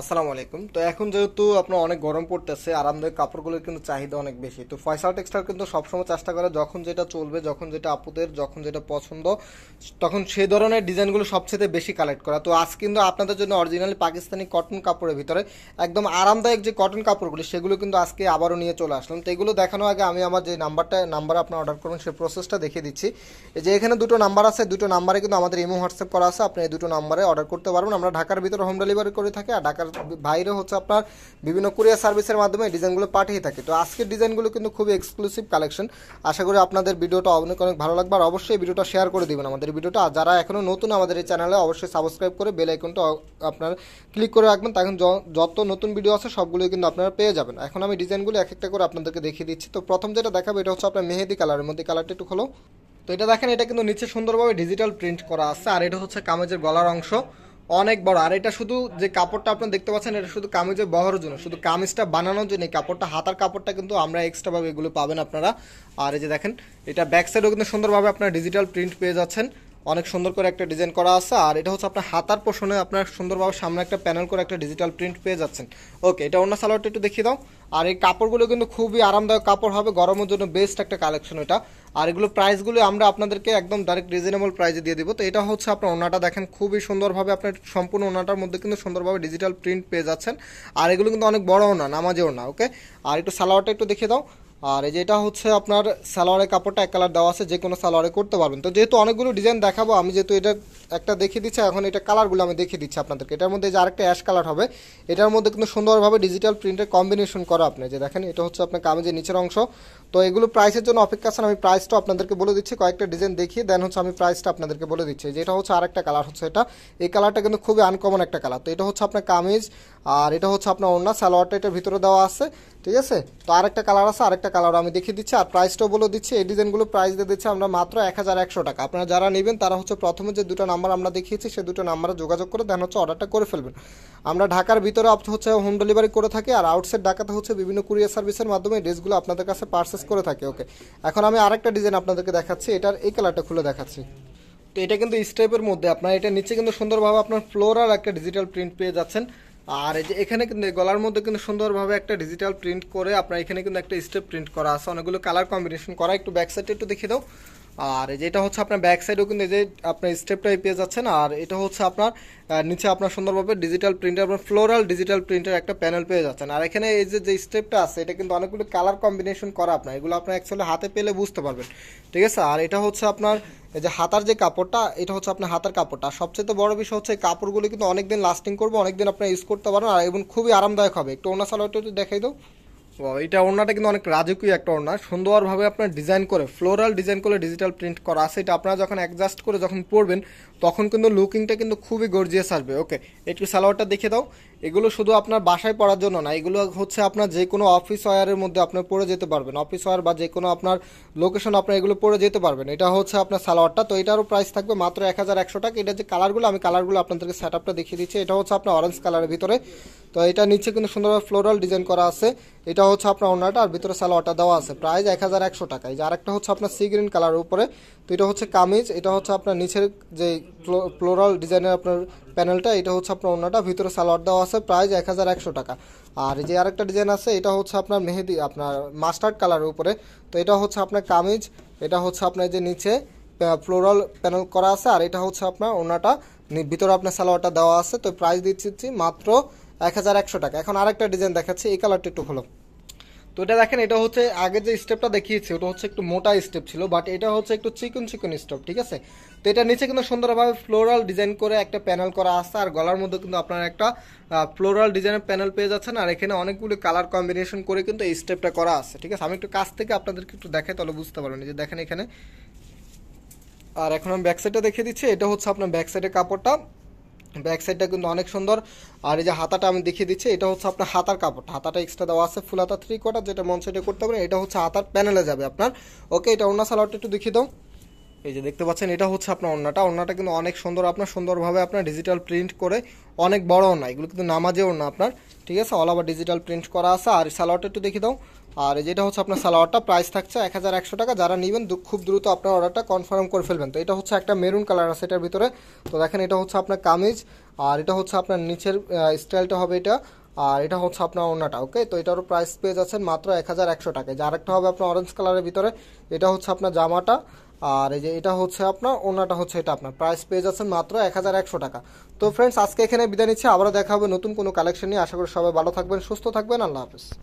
আসসালামু আলাইকুম তো এখন যেহেতু আপনার অনেক গরম পড়তেছে আরামদায়ক কাপড়গুলোর কিন্তু চাহিদা অনেক বেশি তো ফয়সাল টেক্সটাইল কিন্তু সবসময় চেষ্টা করে যখন যেটা চলবে যখন যেটা আপুদের যখন যেটা পছন্দ তখন সেই ধরনের ডিজাইনগুলো সবচেয়ে বেশি কালেক্ট করা তো আজ কিন্তু আপনাদের জন্য অরিজিনালি পাকিস্তানি কটন কাপড়ের ভিতরে একদম আরামদায়ক যে কটন কাপড়গুলো সেগুলো কিন্তু আজকে আবারও নিয়ে চলে আসলাম তো এগুলো দেখানোর আগে আমি আমার যে নাম্বারটা নাম্বার আপনার অর্ডার করবেন সেই প্রসেসটা দেখিয়ে দিচ্ছি যে এখানে দুটো নাম্বার আছে দুটো নাম্বারে কিন্তু আমাদের ইমো হোয়াটসঅ্যাপ করা আছে আপনি এই দুটো নাম্বারে অর্ডার করতে পারবেন আমরা ঢাকার ভিতরে হোম ডেলিভারি করে থাকি আর ঢাকার ঢাকার বাইরে হচ্ছে আপনার বিভিন্ন কুরিয়ার সার্ভিসের মাধ্যমে ডিজাইনগুলো পাঠিয়ে থাকে তো আজকের ডিজাইনগুলো কিন্তু খুবই এক্সক্লুসিভ কালেকশন আশা করি আপনাদের ভিডিওটা অনেক অনেক ভালো লাগবে আর অবশ্যই ভিডিওটা শেয়ার করে দেবেন আমাদের ভিডিওটা যারা এখনও নতুন আমাদের এই চ্যানেলে অবশ্যই সাবস্ক্রাইব করে বেল আইকনটা আপনার ক্লিক করে রাখবেন তখন যত নতুন ভিডিও আছে সবগুলোই কিন্তু আপনারা পেয়ে যাবেন এখন আমি ডিজাইনগুলো এক একটা করে আপনাদেরকে দেখিয়ে দিচ্ছি তো প্রথম যেটা দেখাবো এটা হচ্ছে আপনার মেহেদি কালারের মধ্যে কালারটা একটু খোলো তো এটা দেখেন এটা কিন্তু নিচে সুন্দরভাবে ডিজিটাল প্রিন্ট করা আছে আর এটা হচ্ছে কামেজের গলার অংশ অনেক বড় আর এটা শুধু যে কাপড়টা আপনি দেখতে পাচ্ছেন এটা শুধু কামিজে বহরের জন্য শুধু কামিজটা বানানোর জন্য কাপড়টা হাতার কাপড়টা কিন্তু আমরা এক্সট্রাভাবে এগুলো পাবেন আপনারা আর এই যে দেখেন এটা ব্যাক সাইডও কিন্তু সুন্দরভাবে আপনারা ডিজিটাল প্রিন্ট পেয়ে যাচ্ছেন অনেক সুন্দর করে একটা ডিজাইন করা আছে আর এটা হচ্ছে আপনার হাতার পোষণে আপনার সুন্দরভাবে সামনে একটা প্যানেল করে একটা ডিজিটাল প্রিন্ট পেয়ে যাচ্ছেন ওকে এটা অন্য সালোয়ারটা একটু দেখিয়ে দাও আর এই কাপড়গুলো কিন্তু খুবই আরামদায়ক কাপড় হবে গরমের জন্য বেস্ট একটা কালেকশন এটা আর এগুলো প্রাইসগুলো আমরা আপনাদেরকে একদম ডাইরেক্ট রিজনেবল প্রাইসে দিয়ে দিব তো এটা হচ্ছে আপনার ওনাটা দেখেন খুবই সুন্দরভাবে আপনার সম্পূর্ণ ওনাটার মধ্যে কিন্তু সুন্দরভাবে ডিজিটাল প্রিন্ট পেয়ে যাচ্ছেন আর এগুলো কিন্তু অনেক বড় ওনা নামাজে ওনা ওকে আর একটু সালোয়ারটা একটু দেখিয়ে দাও আর এই যে এটা হচ্ছে আপনার সালোয়ারের কাপড়টা এক কালার দেওয়া আছে যে কোনো সালোয়ারে করতে পারবেন তো যেহেতু অনেকগুলো ডিজাইন দেখাবো আমি যেহেতু এটা একটা দেখিয়ে দিচ্ছি এখন এটা কালারগুলো আমি দেখিয়ে দিচ্ছি আপনাদেরকে এটার মধ্যে যে আরেকটা অ্যাশ কালার হবে এটার মধ্যে কিন্তু সুন্দরভাবে ডিজিটাল প্রিন্টের কম্বিনেশন করা আপনি যে দেখেন এটা হচ্ছে আপনার কামিজের নিচের অংশ তো এগুলো প্রাইসের জন্য অপেক্ষা আছেন আমি প্রাইসটা আপনাদেরকে বলে দিচ্ছি কয়েকটা ডিজাইন দেখিয়ে দেন হচ্ছে আমি প্রাইসটা আপনাদেরকে বলে দিচ্ছি যে এটা হচ্ছে আরেকটা কালার হচ্ছে এটা এই কালারটা কিন্তু খুবই আনকমন একটা কালার তো এটা হচ্ছে আপনার কামিজ আর এটা হচ্ছে আপনার অন্য সালোয়ারটা এটার ভিতরে দেওয়া আছে ঠিক আছে তো আরেকটা কালার আছে আরেকটা কালার আমি দেখিয়ে দিচ্ছি আর প্রাইসটাও বলে দিচ্ছি এই ডিজাইনগুলো প্রাইস দিয়ে দিচ্ছি আমরা মাত্র এক হাজার একশো টাকা আপনারা যারা নেবেন তারা হচ্ছে প্রথমে যে দুটো নাম্বার আমরা দেখিয়েছি সে দুটো নাম্বারে যোগাযোগ করে দেন হচ্ছে অর্ডারটা করে ফেলবেন আমরা ঢাকার ভিতরে হচ্ছে হোম ডেলিভারি করে থাকি আর আউটসাইড ঢাকাতে হচ্ছে বিভিন্ন কুরিয়ার সার্ভিসের মাধ্যমে ড্রেসগুলো আপনাদের কাছে পার্সেস করে থাকে ওকে এখন আমি আরেকটা ডিজাইন আপনাদেরকে দেখাচ্ছি এটার এই কালারটা খুলে দেখাচ্ছি তো এটা কিন্তু স্টেপের মধ্যে আপনার এটা নিচে কিন্তু সুন্দরভাবে আপনার ফ্লোর আর একটা ডিজিটাল প্রিন্ট পেয়ে যাচ্ছেন আর এই যে এখানে কিন্তু গলার মধ্যে কিন্তু সুন্দরভাবে একটা ডিজিটাল প্রিন্ট করে আপনার এখানে কিন্তু একটা স্টেপ প্রিন্ট করা আছে অনেকগুলো কালার কম্বিনেশন করা একটু ব্যাক সাইডে একটু দেখিয়ে দাও আর যেটা হচ্ছে আপনার ব্যাক সাইডেও কিন্তু যে আপনার স্টেপটাই পেয়ে যাচ্ছেন আর এটা হচ্ছে আপনার নিচে আপনার সুন্দরভাবে ডিজিটাল প্রিন্টার আপনার ফ্লোরাল ডিজিটাল প্রিন্টার একটা প্যানেল পেয়ে যাচ্ছেন আর এখানে এই যে যে স্টেপটা আছে এটা কিন্তু অনেকগুলো কালার কম্বিনেশন করা আপনার এগুলো আপনার অ্যাকচুয়ালি হাতে পেলে বুঝতে পারবেন ঠিক আছে আর এটা হচ্ছে আপনার এই যে হাতার যে কাপড়টা এটা হচ্ছে আপনার হাতার কাপড়টা সবচেয়ে বড় বিষয় হচ্ছে কাপড়গুলো কিন্তু অনেকদিন লাস্টিং করবে অনেকদিন আপনার ইউজ করতে পারবেন আর এবং খুবই আরামদায়ক হবে একটু ওনার সালোয়ারটা একটু দেখাই দাও এটা ওড়নাটা কিন্তু অনেক রাজকীয় একটা ওড়না সুন্দরভাবে আপনার ডিজাইন করে ফ্লোরাল ডিজাইন করে ডিজিটাল প্রিন্ট করা আছে এটা আপনারা যখন অ্যাডজাস্ট করে যখন পরবেন তখন কিন্তু লুকিংটা কিন্তু খুবই গর্জিয়াস আসবে ওকে একটু সালোয়ারটা দেখে দাও এগুলো শুধু আপনার বাসায় পড়ার জন্য না এগুলো হচ্ছে আপনার যে কোনো অফিস ওয়ারের মধ্যে আপনি পড়ে যেতে পারবেন অফিস ওয়ার বা যে কোনো আপনার লোকেশন আপনার এগুলো পড়ে যেতে পারবেন এটা হচ্ছে আপনার সালোয়ারটা তো এটারও প্রাইস থাকবে মাত্র এক হাজার একশো টাকা এটা যে কালারগুলো আমি কালারগুলো আপনাদেরকে সেট আপটা দেখিয়ে দিচ্ছি এটা হচ্ছে আপনার অরেঞ্জ কালারের ভিতরে তো এটা নিচে কিন্তু সুন্দরভাবে ফ্লোরাল ডিজাইন করা আছে এটা হচ্ছে আপনার ওনারটা আর ভিতরে সালোয়ারটা দেওয়া আছে প্রাইস এক হাজার একশো টাকা এই যে আরেকটা হচ্ছে আপনার সি গ্রিন কালারের উপরে তো এটা হচ্ছে কামিজ এটা হচ্ছে আপনার নিচের যে ফ্লোরাল ডিজাইনের আপনার প্যানেলটা এটা হচ্ছে আপনার অন্যটা ভিতরে সালোয়ার দেওয়া আছে প্রাইস এক হাজার একশো টাকা আর যে আরেকটা ডিজাইন আছে এটা হচ্ছে আপনার মেহেদি আপনার মাস্টার্ড কালারের উপরে তো এটা হচ্ছে আপনার কামিজ এটা হচ্ছে আপনার যে নিচে ফ্লোরাল প্যানেল করা আছে আর এটা হচ্ছে আপনার ওনাটা ভিতরে আপনার সালোয়ারটা দেওয়া আছে তো প্রাইস দিচ্ছি মাত্র এক হাজার একশো টাকা এখন আরেকটা ডিজাইন দেখাচ্ছি এই কালারটা একটু হলো তো এটা দেখেন এটা হচ্ছে আগে যে স্টেপটা দেখিয়েছি ওটা হচ্ছে একটু মোটা স্টেপ ছিল বাট এটা হচ্ছে একটু চিকন চিকন স্টেপ ঠিক আছে তো এটা নিচে কিন্তু সুন্দরভাবে ফ্লোরাল ডিজাইন করে একটা প্যানেল করা আছে আর গলার মধ্যে কিন্তু আপনার একটা ফ্লোরাল ডিজাইনের প্যানেল পেয়ে যাচ্ছেন আর এখানে অনেকগুলো কালার কম্বিনেশন করে কিন্তু এই স্টেপটা করা আছে ঠিক আছে আমি একটু কাছ থেকে আপনাদেরকে একটু দেখাই তাহলে বুঝতে পারবেন যে দেখেন এখানে আর এখন আমি ব্যাক দেখিয়ে দিচ্ছি এটা হচ্ছে আপনার ব্যাক সাইডের কাপড়টা ব্যাক সাইডটা কিন্তু অনেক সুন্দর আর এই যে হাতাটা আমি দেখিয়ে দিচ্ছি এটা হচ্ছে আপনার হাতার কাপড় হাতাটা এক্সট্রা দেওয়া আছে ফুল হাতা থ্রি কোয়ার্টার যেটা মন সেটা করতে পারেন এটা হচ্ছে হাতার প্যানেলে যাবে আপনার ওকে এটা অন্য সালোয়ারটা একটু দেখিয়ে দাও এই যে দেখতে পাচ্ছেন এটা হচ্ছে আপনার অন্যটা অন্যটা কিন্তু অনেক সুন্দর আপনার সুন্দরভাবে আপনার ডিজিটাল প্রিন্ট করে অনেক বড় অন্যা এগুলো কিন্তু নামাজে না আপনার ঠিক আছে অল আবার ডিজিটাল প্রিন্ট করা আছে আর সালোয়ারটা একটু দেখে দাও আর যেটা হচ্ছে আপনার সালোয়ারটা প্রাইস থাকছে এক হাজার একশো টাকা যারা নেবেন খুব দ্রুত আপনার অর্ডারটা কনফার্ম করে ফেলবেন তো এটা হচ্ছে একটা মেরুন কালার আছে এটার ভিতরে তো দেখেন এটা হচ্ছে আপনার কামিজ আর এটা হচ্ছে আপনার নিচের স্টাইলটা হবে এটা আর এটা হচ্ছে আপনার ওনাটা ওকে তো এটারও প্রাইস পেয়ে যাচ্ছেন মাত্র এক হাজার একশো টাকায় যার একটা হবে আপনার অরেঞ্জ কালারের ভিতরে এটা হচ্ছে আপনার জামাটা আর এই যে এটা হচ্ছে আপনার অন্যটা হচ্ছে এটা আপনার প্রাইস পেয়ে যাচ্ছেন মাত্র এক হাজার একশো টাকা তো ফ্রেন্ডস আজকে এখানে বিদায় নিচ্ছি আবারও দেখা হবে নতুন কোনো কালেকশন নিয়ে আশা করি সবাই ভালো থাকবেন সুস্থ থাকবেন আল্লাহ হাফেজ